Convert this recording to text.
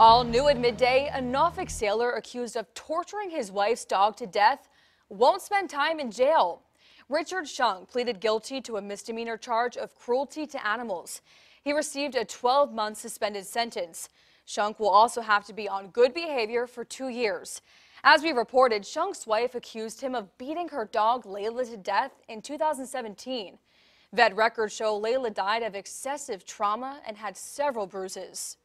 All new at midday, a Norfolk sailor accused of torturing his wife's dog to death won't spend time in jail. Richard Shung pleaded guilty to a misdemeanor charge of cruelty to animals. He received a 12-month suspended sentence. Shunk will also have to be on good behavior for two years. As we reported, Shunk's wife accused him of beating her dog Layla to death in 2017. Vet records show Layla died of excessive trauma and had several bruises.